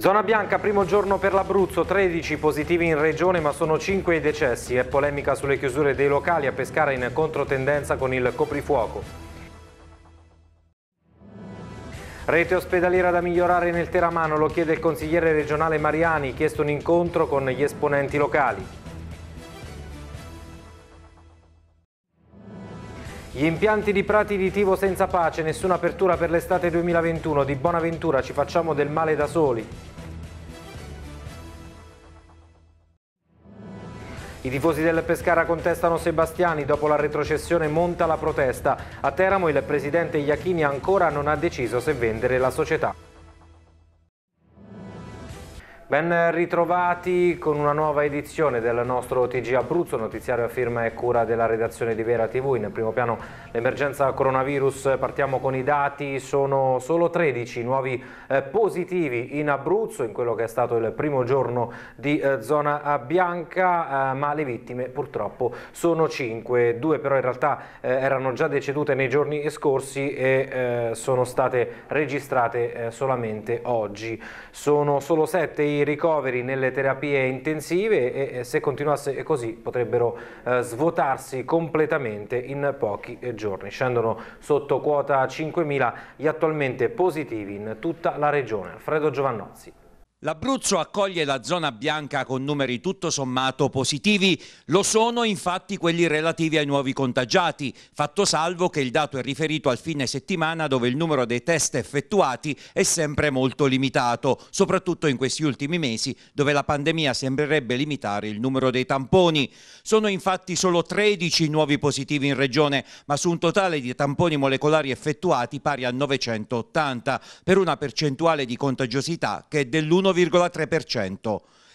Zona bianca, primo giorno per l'Abruzzo, 13 positivi in regione ma sono 5 i decessi È polemica sulle chiusure dei locali a Pescara in controtendenza con il coprifuoco. Rete ospedaliera da migliorare nel Teramano, lo chiede il consigliere regionale Mariani, chiesto un incontro con gli esponenti locali. Gli impianti di Prati di Tivo senza pace, nessuna apertura per l'estate 2021, di Bonaventura ci facciamo del male da soli. I tifosi del Pescara contestano Sebastiani, dopo la retrocessione monta la protesta. A Teramo il presidente Iachini ancora non ha deciso se vendere la società. Ben ritrovati con una nuova edizione del nostro TG Abruzzo, notiziario a firma e cura della redazione di Vera TV. In primo piano l'emergenza coronavirus, partiamo con i dati, sono solo 13 nuovi eh, positivi in Abruzzo in quello che è stato il primo giorno di eh, zona bianca, eh, ma le vittime purtroppo sono 5, due però in realtà eh, erano già decedute nei giorni scorsi e eh, sono state registrate eh, solamente oggi. Sono solo 7 i ricoveri nelle terapie intensive e se continuasse così potrebbero eh, svuotarsi completamente in pochi eh, giorni. Scendono sotto quota 5.000 gli attualmente positivi in tutta la regione. Alfredo Giovannozzi. L'Abruzzo accoglie la zona bianca con numeri tutto sommato positivi, lo sono infatti quelli relativi ai nuovi contagiati, fatto salvo che il dato è riferito al fine settimana dove il numero dei test effettuati è sempre molto limitato, soprattutto in questi ultimi mesi dove la pandemia sembrerebbe limitare il numero dei tamponi. Sono infatti solo 13 nuovi positivi in regione, ma su un totale di tamponi molecolari effettuati pari a 980, per una percentuale di contagiosità che è dell'1,5%.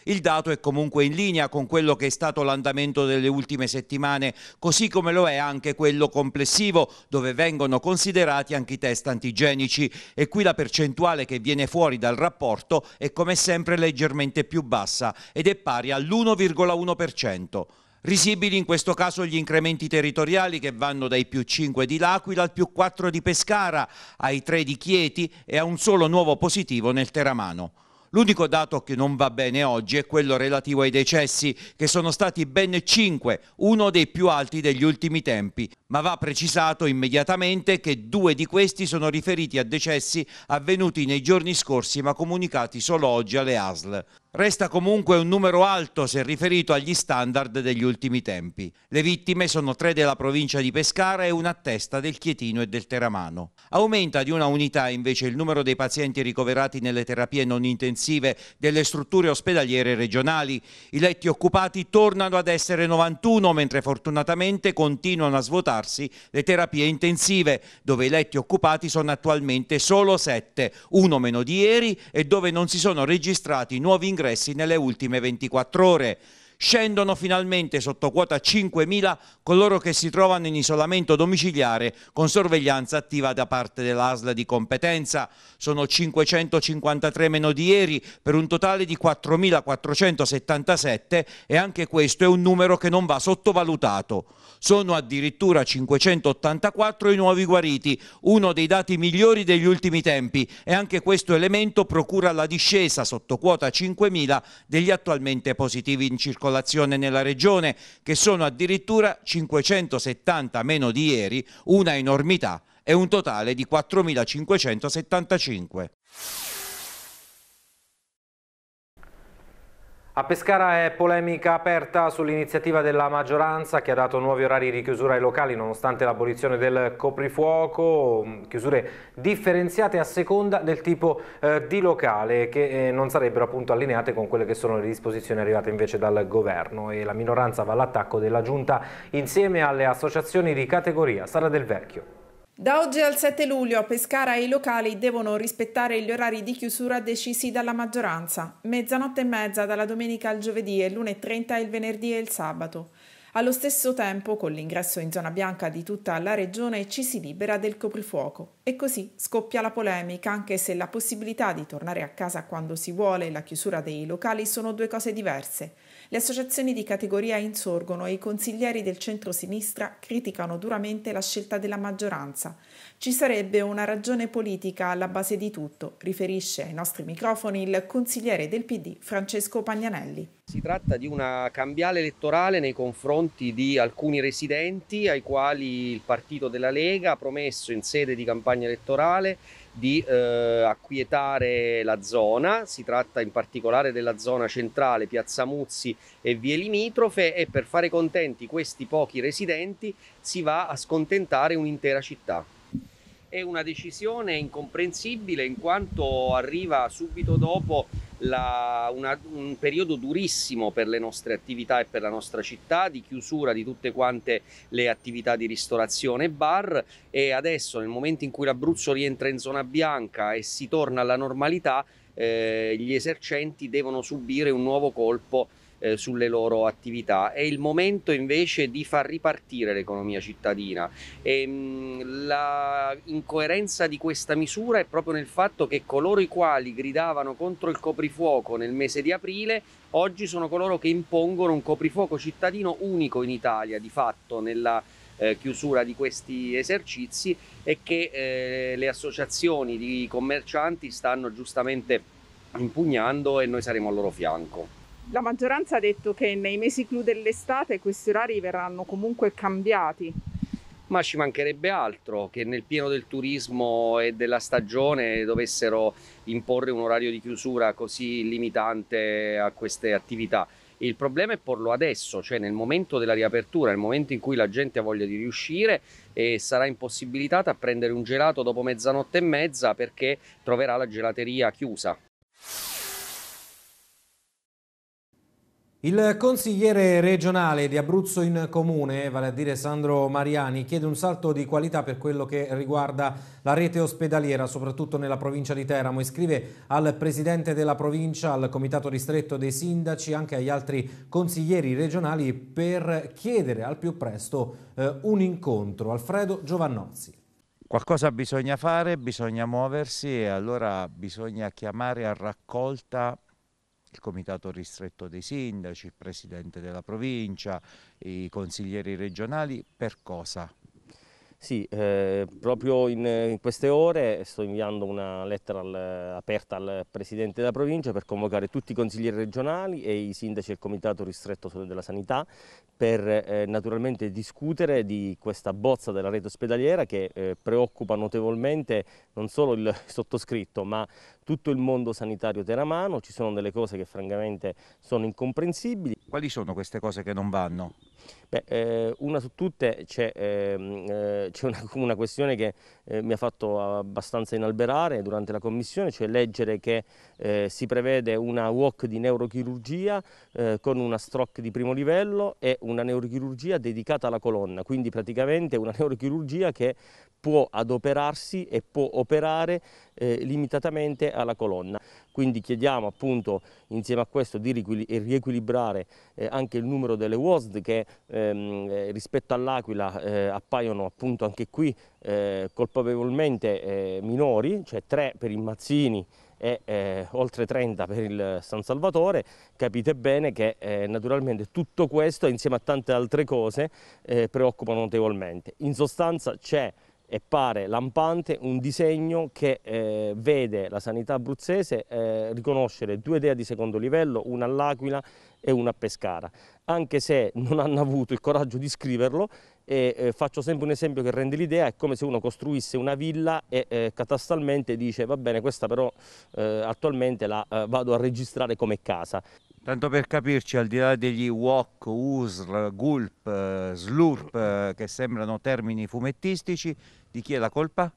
Il dato è comunque in linea con quello che è stato l'andamento delle ultime settimane, così come lo è anche quello complessivo, dove vengono considerati anche i test antigenici e qui la percentuale che viene fuori dal rapporto è come sempre leggermente più bassa ed è pari all'1,1%. Risibili in questo caso gli incrementi territoriali che vanno dai più 5 di L'Aquila al più 4 di Pescara, ai 3 di Chieti e a un solo nuovo positivo nel Teramano. L'unico dato che non va bene oggi è quello relativo ai decessi, che sono stati ben 5, uno dei più alti degli ultimi tempi, ma va precisato immediatamente che due di questi sono riferiti a decessi avvenuti nei giorni scorsi ma comunicati solo oggi alle ASL. Resta comunque un numero alto se riferito agli standard degli ultimi tempi. Le vittime sono tre della provincia di Pescara e una testa del Chietino e del Teramano. Aumenta di una unità invece il numero dei pazienti ricoverati nelle terapie non intensive delle strutture ospedaliere regionali. I letti occupati tornano ad essere 91, mentre fortunatamente continuano a svuotarsi le terapie intensive, dove i letti occupati sono attualmente solo 7, uno meno di ieri e dove non si sono registrati nuovi ingressi ingressi nelle ultime 24 ore. Scendono finalmente sotto quota 5.000 coloro che si trovano in isolamento domiciliare con sorveglianza attiva da parte dell'ASL di competenza. Sono 553 meno di ieri per un totale di 4.477 e anche questo è un numero che non va sottovalutato. Sono addirittura 584 i nuovi guariti, uno dei dati migliori degli ultimi tempi e anche questo elemento procura la discesa sotto quota 5.000 degli attualmente positivi in circolazione circolazione nella regione, che sono addirittura 570 meno di ieri, una enormità, e un totale di 4.575. A Pescara è polemica aperta sull'iniziativa della maggioranza che ha dato nuovi orari di chiusura ai locali nonostante l'abolizione del coprifuoco, mm, chiusure differenziate a seconda del tipo eh, di locale che eh, non sarebbero appunto allineate con quelle che sono le disposizioni arrivate invece dal governo e la minoranza va all'attacco della giunta insieme alle associazioni di categoria Sala del Vecchio. Da oggi al 7 luglio a Pescara i locali devono rispettare gli orari di chiusura decisi dalla maggioranza, mezzanotte e mezza dalla domenica al giovedì e l'1.30 il venerdì e il sabato. Allo stesso tempo, con l'ingresso in zona bianca di tutta la regione, ci si libera del coprifuoco. E così scoppia la polemica, anche se la possibilità di tornare a casa quando si vuole e la chiusura dei locali sono due cose diverse. Le associazioni di categoria insorgono e i consiglieri del centro-sinistra criticano duramente la scelta della maggioranza. Ci sarebbe una ragione politica alla base di tutto, riferisce ai nostri microfoni il consigliere del PD Francesco Pagnanelli. Si tratta di una cambiale elettorale nei confronti di alcuni residenti ai quali il partito della Lega ha promesso in sede di campagna elettorale di eh, acquietare la zona, si tratta in particolare della zona centrale, Piazza Muzzi e vie limitrofe e per fare contenti questi pochi residenti si va a scontentare un'intera città. È una decisione incomprensibile in quanto arriva subito dopo la, una, un periodo durissimo per le nostre attività e per la nostra città, di chiusura di tutte quante le attività di ristorazione e bar e adesso nel momento in cui l'Abruzzo rientra in zona bianca e si torna alla normalità, eh, gli esercenti devono subire un nuovo colpo eh, sulle loro attività. È il momento invece di far ripartire l'economia cittadina. E, ehm, mh, la incoerenza di questa misura è proprio nel fatto che coloro i quali gridavano contro il coprifuoco nel mese di aprile oggi sono coloro che impongono un coprifuoco cittadino unico in Italia di fatto nella eh, chiusura di questi esercizi e che eh, le associazioni di commercianti stanno giustamente impugnando e noi saremo al loro fianco. La maggioranza ha detto che nei mesi clou dell'estate questi orari verranno comunque cambiati. Ma ci mancherebbe altro che nel pieno del turismo e della stagione dovessero imporre un orario di chiusura così limitante a queste attività. Il problema è porlo adesso, cioè nel momento della riapertura, nel momento in cui la gente ha voglia di riuscire e sarà impossibilitata a prendere un gelato dopo mezzanotte e mezza perché troverà la gelateria chiusa. Il consigliere regionale di Abruzzo in Comune, vale a dire Sandro Mariani, chiede un salto di qualità per quello che riguarda la rete ospedaliera, soprattutto nella provincia di Teramo, e scrive al presidente della provincia, al comitato ristretto dei sindaci, anche agli altri consiglieri regionali per chiedere al più presto eh, un incontro. Alfredo Giovannozzi. Qualcosa bisogna fare, bisogna muoversi e allora bisogna chiamare a raccolta il comitato ristretto dei sindaci, il presidente della provincia, i consiglieri regionali, per cosa? Sì, eh, proprio in, in, queste ore sto inviando una lettera al, aperta al Presidente della Provincia per convocare tutti i consiglieri regionali e i sindaci del Comitato Ristretto della Sanità per eh, naturalmente discutere di questa bozza della rete ospedaliera che eh, preoccupa notevolmente non solo il sottoscritto ma tutto il mondo sanitario teramano, ci sono delle cose che francamente sono incomprensibili. Quali sono queste cose che non vanno? Beh, eh, una su tutte c'è ehm, eh, una, una, questione che eh, mi ha fatto abbastanza inalberare durante la commissione, cioè leggere che eh, si prevede una walk di neurochirurgia eh, con una stroke di primo livello e una neurochirurgia dedicata alla colonna, quindi praticamente una neurochirurgia che può adoperarsi e può operare eh, limitatamente alla colonna. Quindi chiediamo appunto insieme a questo di riequilibrare eh, anche il numero delle WASD che ehm, eh, rispetto all'Aquila eh, appaiono appunto anche qui eh, colpevolmente eh, minori, cioè 3 per i Mazzini e eh, oltre 30 per il San Salvatore, capite bene che eh, naturalmente tutto questo insieme a tante altre cose eh, preoccupano notevolmente. In sostanza c'è e pare lampante un disegno che eh, vede la sanità abruzzese eh, riconoscere due dea di secondo livello, una all'Aquila e una a Pescara, anche se non hanno avuto il coraggio di scriverlo e, eh, faccio sempre un esempio che rende l'idea, è come se uno costruisse una villa e eh, catastalmente dice va bene questa però eh, attualmente la eh, vado a registrare come casa. Tanto per capirci, al di là degli wok, usr, gulp, eh, slurp, eh, che sembrano termini fumettistici, di chi è la colpa?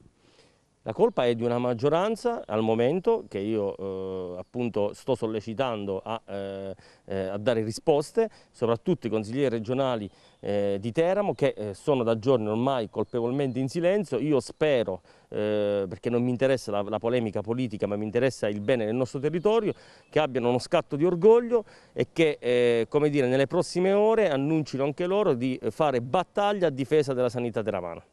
La colpa è di una maggioranza al momento che io eh, appunto sto sollecitando a, eh, eh a, dare risposte, soprattutto i consiglieri regionali di Teramo che sono da giorni ormai colpevolmente in silenzio. Io spero eh, perché non mi interessa la, la, polemica politica ma mi interessa il bene del nostro territorio, che abbiano uno scatto di orgoglio e che eh, come dire, nelle prossime ore annuncino anche loro di fare battaglia a difesa della sanità teramana.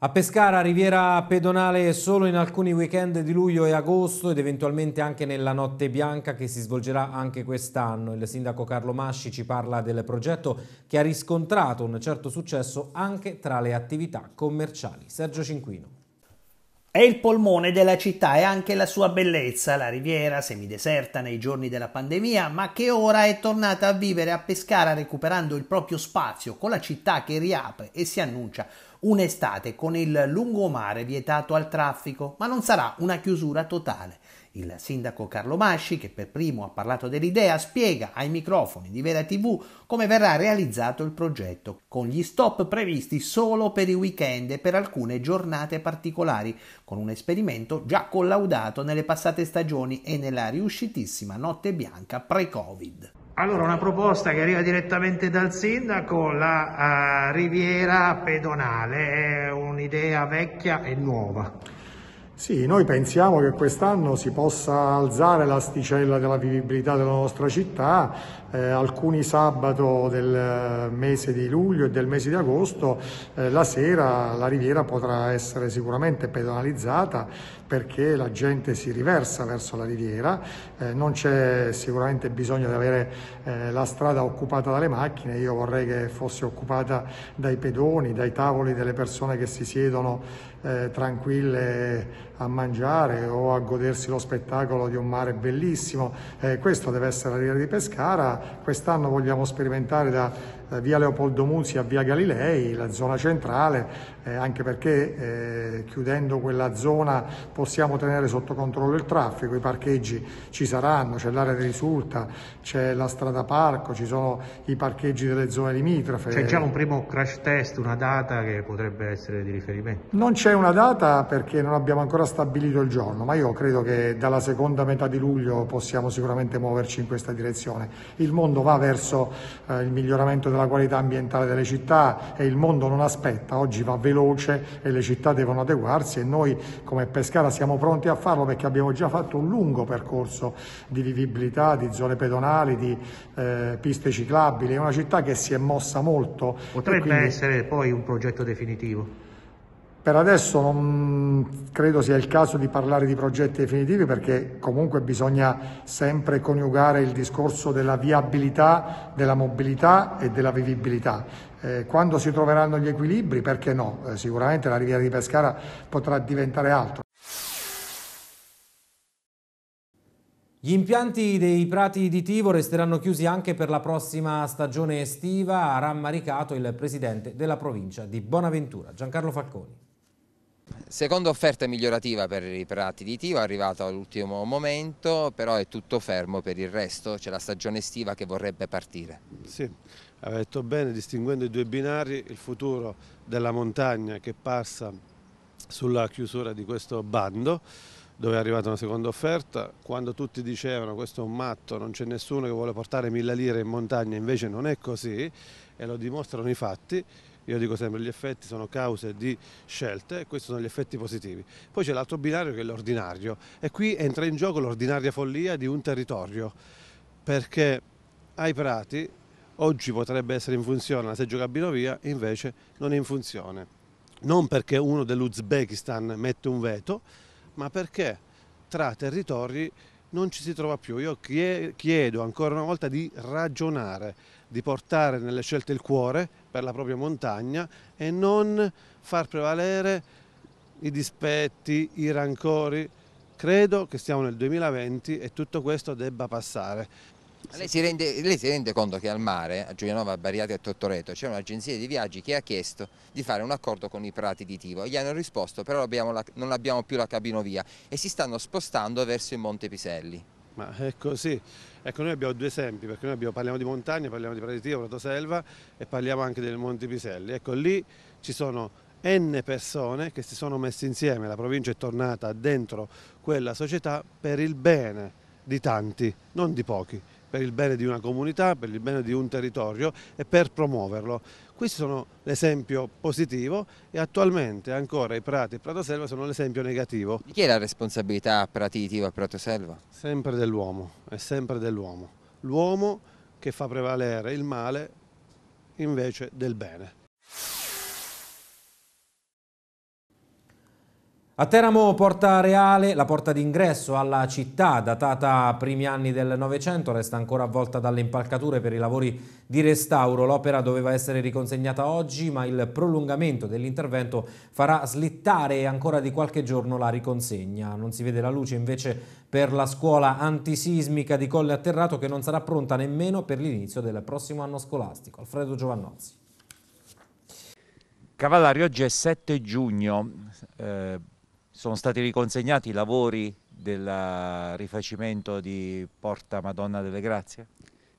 A Pescara riviera pedonale solo in alcuni weekend di luglio e agosto ed eventualmente anche nella notte bianca che si svolgerà anche quest'anno. Il sindaco Carlo Masci ci parla del progetto che ha riscontrato un certo successo anche tra le attività commerciali. Sergio Cinquino. È il polmone della città e anche la sua bellezza, la riviera semideserta nei giorni della pandemia, ma che ora è tornata a vivere a Pescara recuperando il proprio spazio con la città che riapre e si annuncia un'estate con il lungomare vietato al traffico, ma non sarà una chiusura totale. Il sindaco Carlo Masci, che per primo ha parlato dell'idea, spiega ai microfoni di Vera TV come verrà realizzato il progetto, con gli stop previsti solo per i weekend e per alcune giornate particolari, con un esperimento già collaudato nelle passate stagioni e nella riuscitissima notte bianca pre-Covid. Allora, una proposta che arriva direttamente dal sindaco, la uh, riviera pedonale, è un'idea vecchia e nuova. Sì, noi pensiamo che quest'anno si possa alzare l'asticella della vivibilità della nostra città, eh, alcuni sabato del eh, mese di luglio e del mese di agosto eh, la sera la riviera potrà essere sicuramente pedonalizzata, perché la gente si riversa verso la riviera, eh, non c'è sicuramente bisogno di avere eh, la strada occupata dalle macchine, io vorrei che fosse occupata dai pedoni, dai tavoli delle persone che si siedono eh, tranquille a mangiare o a godersi lo spettacolo di un mare bellissimo. Eh, questo deve essere la riviera di Pescara, quest'anno vogliamo sperimentare da eh, via Leopoldo Muzzi a via Galilei, la zona centrale, eh, anche perché eh, chiudendo quella zona possiamo tenere sotto controllo il traffico, i parcheggi ci saranno, c'è l'area di risulta, c'è la strada parco, ci sono i parcheggi delle zone limitrofe. C'è già un primo crash test, una data che potrebbe essere di riferimento? Non c'è una data perché non abbiamo ancora stabilito il giorno, ma io credo che dalla seconda metà di luglio possiamo sicuramente muoverci in questa direzione. Il mondo va verso eh, il miglioramento della qualità ambientale delle città e il mondo non aspetta, oggi va veloce e le città devono adeguarsi e noi come Pescara siamo pronti a farlo perché abbiamo già fatto un lungo percorso di vivibilità, di zone pedonali, di eh, piste ciclabili, è una città che si è mossa molto. Potrebbe quindi... essere poi un progetto definitivo? Per adesso non credo sia il caso di parlare di progetti definitivi perché comunque bisogna sempre coniugare il discorso della viabilità, della mobilità e della vivibilità. Eh, quando si troveranno gli equilibri, perché no? Eh, sicuramente la riviera di Pescara potrà diventare altro. Gli impianti dei prati di Tivo resteranno chiusi anche per la prossima stagione estiva, ha rammaricato il presidente della provincia di Bonaventura, Giancarlo Falconi. Seconda offerta migliorativa per i prati di Tiva, arrivata all'ultimo momento, però è tutto fermo per il resto, c'è la stagione estiva che vorrebbe partire. Sì, aveva detto bene, distinguendo i due binari, il futuro della montagna che passa sulla chiusura di questo bando, dove è arrivata una seconda offerta, quando tutti dicevano questo è un matto, non c'è nessuno che vuole portare mille lire in montagna, invece non è così e lo dimostrano i fatti io dico sempre gli effetti sono cause di scelte e questi sono gli effetti positivi. Poi c'è l'altro binario che è l'ordinario e qui entra in gioco l'ordinaria follia di un territorio perché ai prati oggi potrebbe essere in funzione la seggio cabinovia invece non è in funzione. Non perché uno dell'Uzbekistan mette un veto ma perché tra territori non ci si trova più. Io chiedo ancora una volta di ragionare, di portare nelle scelte il cuore per la propria montagna e non far prevalere i dispetti, i rancori. Credo che siamo nel 2020 e tutto questo debba passare. Lei si, rende, lei si, rende, conto che al mare, a Giulianova, a Bariati e a Tortoreto, c'è un'agenzia di viaggi che ha chiesto di fare un accordo con i prati di Tivo. Gli hanno risposto però abbiamo la, non abbiamo più la cabinovia e si stanno spostando verso il Monte Piselli. Ma è così. Ecco, noi abbiamo due esempi, perché noi abbiamo, parliamo di montagne, parliamo di Praditio, Protoselva e parliamo anche del Monte Piselli. Ecco, lì ci sono N persone che si sono messe insieme, la provincia è tornata dentro quella società per il bene di tanti, non di pochi, per il bene di una comunità, per il bene di un territorio e per promuoverlo. Questi sono l'esempio positivo e attualmente ancora i prati e Prato Pratoselva sono l'esempio negativo. Di chi è la responsabilità pratitiva a Prato e Sempre dell'uomo, è sempre dell'uomo. L'uomo che fa prevalere il male invece del bene. A Teramo Porta Reale, la porta d'ingresso alla città, datata a primi anni del Novecento, resta ancora avvolta dalle impalcature per i lavori di restauro. L'opera doveva essere riconsegnata oggi, ma il prolungamento dell'intervento farà slittare ancora di qualche giorno la riconsegna. Non si vede la luce invece per la scuola antisismica di Colle Atterrato che non sarà pronta nemmeno per l'inizio del prossimo anno scolastico. Alfredo Giovannozzi. Cavallari, oggi è 7 giugno. Eh sono stati riconsegnati i lavori del rifacimento di Porta Madonna delle Grazie?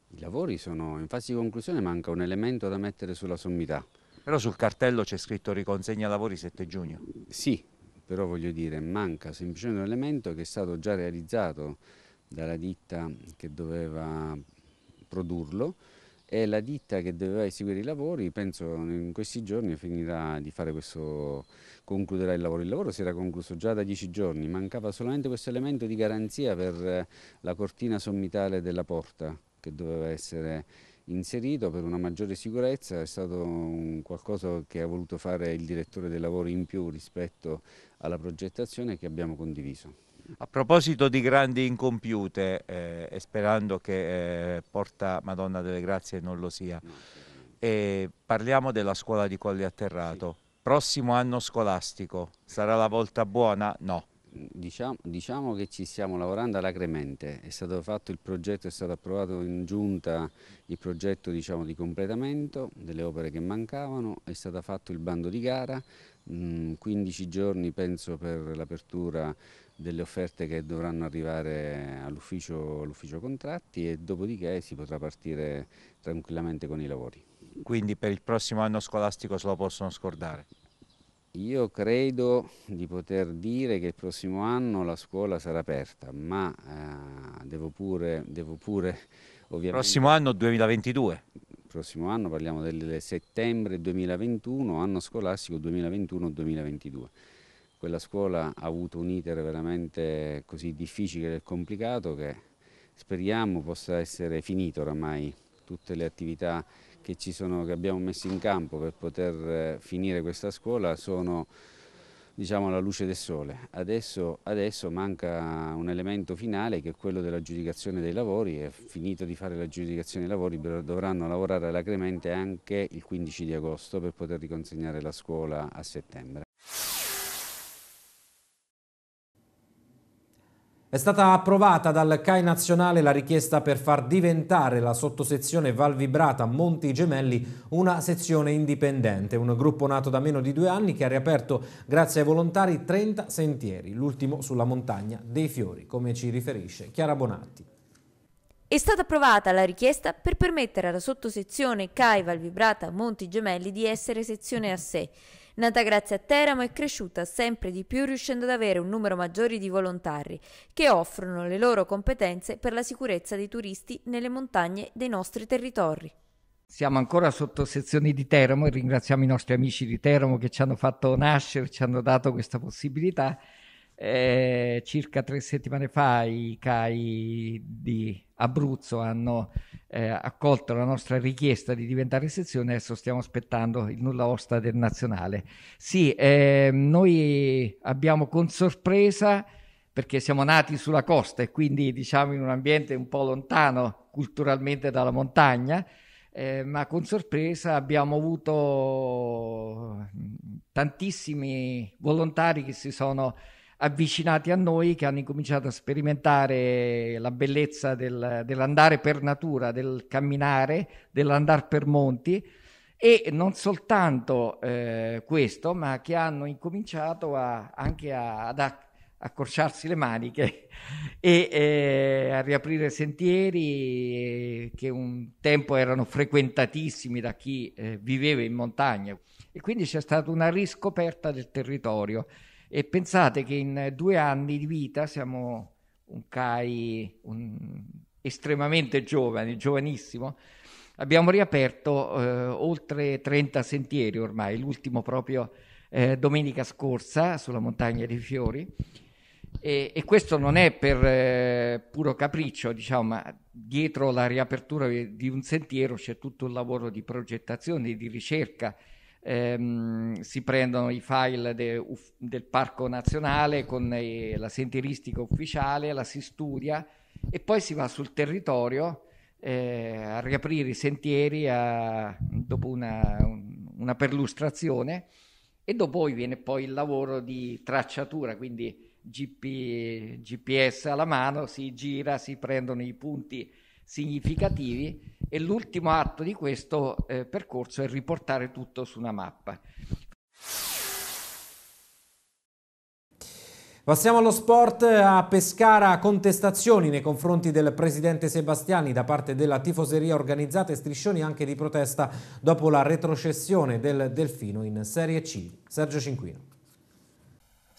I lavori sono in fase di conclusione, manca un elemento da mettere sulla sommità. Però sul cartello c'è scritto riconsegna lavori 7 giugno. Sì, però voglio dire, manca semplicemente un elemento che è stato già realizzato dalla ditta che doveva produrlo, e la ditta che doveva eseguire i lavori, penso in questi giorni finirà di fare questo, concluderà il lavoro. Il lavoro si era concluso già da dieci giorni, mancava solamente questo elemento di garanzia per eh, la cortina sommitale della porta che doveva essere inserito per una maggiore sicurezza, è stato qualcosa che ha voluto fare il direttore dei lavori in più rispetto alla progettazione che abbiamo condiviso. A proposito di grandi incompiute, eh, e sperando che eh, Porta Madonna delle Grazie non lo sia, eh, parliamo della scuola di Colli Atterrato. Sì. Prossimo anno scolastico, sarà la volta buona? No. Diciamo, diciamo, che ci stiamo lavorando alacremente, è stato fatto il progetto, è stato approvato in giunta il progetto diciamo, di completamento delle opere che mancavano, è stato fatto il bando di gara, mh, mm, 15 giorni penso per l'apertura delle offerte che dovranno arrivare all'ufficio, all contratti e dopodiché si potrà partire tranquillamente con i lavori. Quindi per il prossimo anno scolastico se lo possono scordare? Io credo di poter dire che il prossimo anno la scuola sarà aperta, ma eh, devo, pure, devo pure ovviamente... Prossimo anno 2022? prossimo anno, parliamo del settembre 2021, anno scolastico 2021-2022 quella scuola ha avuto un iter veramente così difficile e complicato che speriamo possa essere finito oramai tutte le attività che, sono, che abbiamo messo in campo per poter eh, finire questa scuola sono diciamo, alla luce del sole. Adesso, adesso manca un elemento finale che è quello dell'aggiudicazione dei lavori e finito di fare l'aggiudicazione dei lavori dovranno lavorare alacremente anche il 15 di agosto per poter riconsegnare la scuola a settembre. È stata approvata dal CAI nazionale la richiesta per far diventare la sottosezione Val Vibrata Monti Gemelli una sezione indipendente, un gruppo nato da meno di due anni che ha riaperto grazie ai volontari 30 sentieri, l'ultimo sulla montagna dei fiori, come ci riferisce Chiara Bonatti. È stata approvata la richiesta per permettere alla sottosezione CAI Val Vibrata Monti Gemelli di essere sezione a sé Nata grazie a Teramo è cresciuta sempre di più riuscendo ad avere un numero maggiore di volontari che offrono le loro competenze per la sicurezza dei turisti nelle montagne dei nostri territori. Siamo ancora sotto sezioni di Teramo e ringraziamo i nostri amici di Teramo che ci hanno fatto nascere, ci hanno dato questa possibilità. Eh, circa tre settimane fa i CAI di Abruzzo hanno eh, accolto la nostra richiesta di diventare sezione, adesso stiamo aspettando il nulla osta del nazionale. Sì, eh, noi abbiamo con sorpresa, perché siamo nati sulla costa e quindi diciamo in un ambiente un po' lontano culturalmente dalla montagna, eh, ma con sorpresa abbiamo avuto tantissimi volontari che si sono avvicinati a noi che hanno incominciato a sperimentare la bellezza del, dell'andare per natura, del camminare, dell'andare per monti e non soltanto eh, questo, ma che hanno incominciato a, anche a, ad accorciarsi le maniche e eh, a riaprire sentieri eh, che un tempo erano frequentatissimi da chi eh, viveva in montagna e quindi c'è stata una riscoperta del territorio e pensate che in due anni di vita siamo un CAI un, estremamente giovane, giovanissimo, abbiamo riaperto eh, oltre 30 sentieri ormai, l'ultimo proprio eh, domenica scorsa sulla Montagna dei Fiori. E, e questo non è per eh, puro capriccio, diciamo, ma dietro la riapertura di un sentiero c'è tutto un lavoro di progettazione, di ricerca, ehm, si prendono i file de, uf, del parco nazionale con eh, la sentieristica ufficiale, la si studia e poi si va sul territorio eh, a riaprire i sentieri a, dopo una, un, una perlustrazione e dopo viene poi il lavoro di tracciatura, quindi GP, GPS alla mano, si gira, si prendono i punti significativi e l'ultimo atto di questo eh, percorso è riportare tutto su una mappa. Passiamo allo sport, a Pescara contestazioni nei confronti del presidente Sebastiani da parte della tifoseria organizzata e striscioni anche di protesta dopo la retrocessione del Delfino in Serie C. Sergio Cinquino.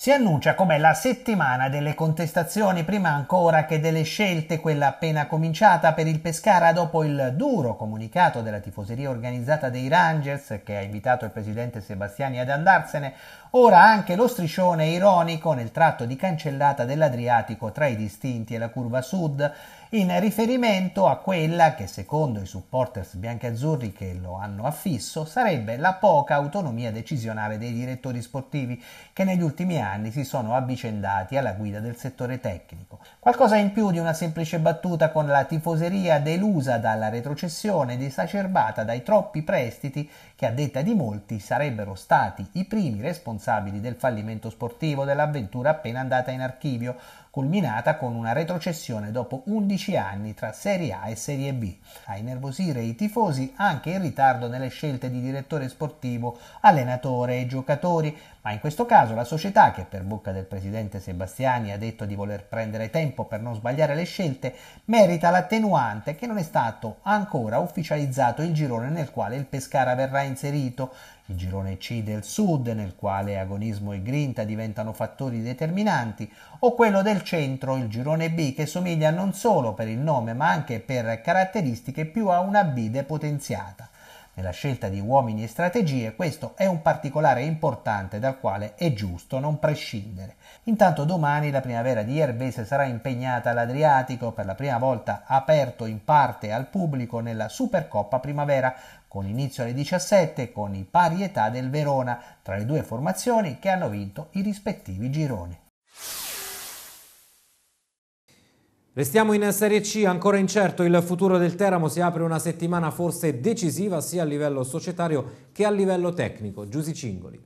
Si annuncia come la settimana delle contestazioni prima ancora che delle scelte, quella appena cominciata per il Pescara dopo il duro comunicato della tifoseria organizzata dei Rangers che ha invitato il presidente Sebastiani ad andarsene, ora anche lo striscione ironico nel tratto di cancellata dell'Adriatico tra i distinti e la curva sud, in riferimento a quella che secondo i supporters biancazzurri che lo hanno affisso sarebbe la poca autonomia decisionale dei direttori sportivi che negli ultimi anni si sono avvicendati alla guida del settore tecnico. Qualcosa in più di una semplice battuta con la tifoseria delusa dalla retrocessione ed esacerbata dai troppi prestiti che a detta di molti sarebbero stati i primi responsabili del fallimento sportivo dell'avventura appena andata in archivio, culminata con una retrocessione dopo 11 anni tra Serie A e Serie B. A innervosire i tifosi anche il ritardo nelle scelte di direttore sportivo, allenatore e giocatori, ma in questo caso la società, che per bocca del presidente Sebastiani ha detto di voler prendere tempo per non sbagliare le scelte, merita l'attenuante che non è stato ancora ufficializzato il girone nel quale il Pescara verrà inserito, il girone C del sud nel quale agonismo e grinta diventano fattori determinanti, o quello del centro, il girone B che somiglia non solo per il nome ma anche per caratteristiche più a una B depotenziata. Nella scelta di uomini e strategie questo è un particolare importante dal quale è giusto non prescindere. Intanto domani la primavera di Ervese sarà impegnata all'Adriatico, per la prima volta aperto in parte al pubblico nella Supercoppa Primavera, con inizio alle 17 con i pari età del Verona tra le due formazioni che hanno vinto i rispettivi gironi. Restiamo in Serie C, ancora incerto il futuro del Teramo, si apre una settimana forse decisiva sia a livello societario che a livello tecnico. Giusi Cingoli.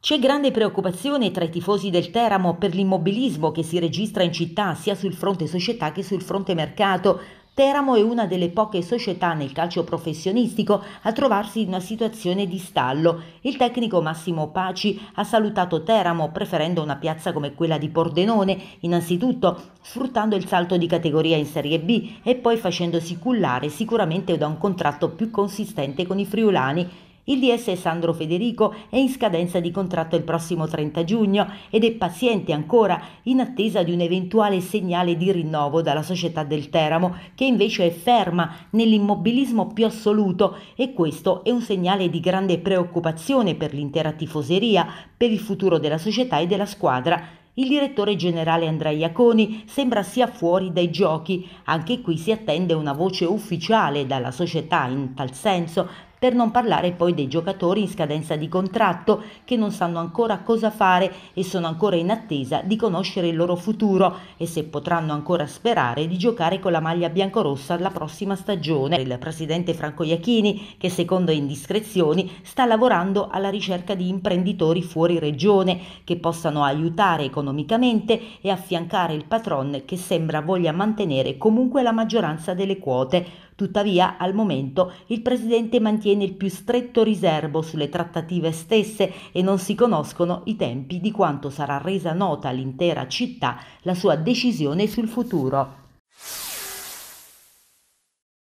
C'è grande preoccupazione tra i tifosi del Teramo per l'immobilismo che si registra in città sia sul fronte società che sul fronte mercato. Teramo è una delle poche società nel calcio professionistico a trovarsi in una situazione di stallo. Il tecnico Massimo Paci ha salutato Teramo preferendo una piazza come quella di Pordenone, innanzitutto sfruttando il salto di categoria in Serie B e poi facendosi cullare sicuramente da un contratto più consistente con i friulani il DS Sandro Federico è in scadenza di contratto il prossimo 30 giugno ed è paziente ancora in attesa di un eventuale segnale di rinnovo dalla società del Teramo, che invece è ferma nell'immobilismo più assoluto e questo è un segnale di grande preoccupazione per l'intera tifoseria, per il futuro della società e della squadra. Il direttore generale Andrea Iaconi sembra sia fuori dai giochi. Anche qui si attende una voce ufficiale dalla società in tal senso per non parlare poi dei giocatori in scadenza di contratto che non sanno ancora cosa fare e sono ancora in attesa di conoscere il loro futuro e se potranno ancora sperare di giocare con la maglia biancorossa la prossima stagione. Il presidente Franco Iachini, che secondo indiscrezioni sta lavorando alla ricerca di imprenditori fuori regione che possano aiutare economicamente e affiancare il patron che sembra voglia mantenere comunque la maggioranza delle quote Tuttavia, al momento, il Presidente mantiene il più stretto riservo sulle trattative stesse e non si conoscono i tempi di quanto sarà resa nota all'intera città la sua decisione sul futuro.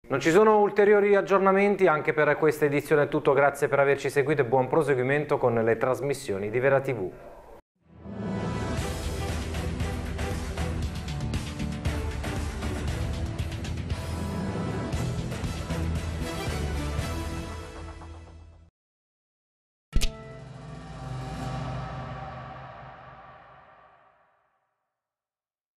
Non ci sono ulteriori aggiornamenti, anche per questa edizione è tutto, grazie per averci seguito e buon proseguimento con le trasmissioni di Vera TV.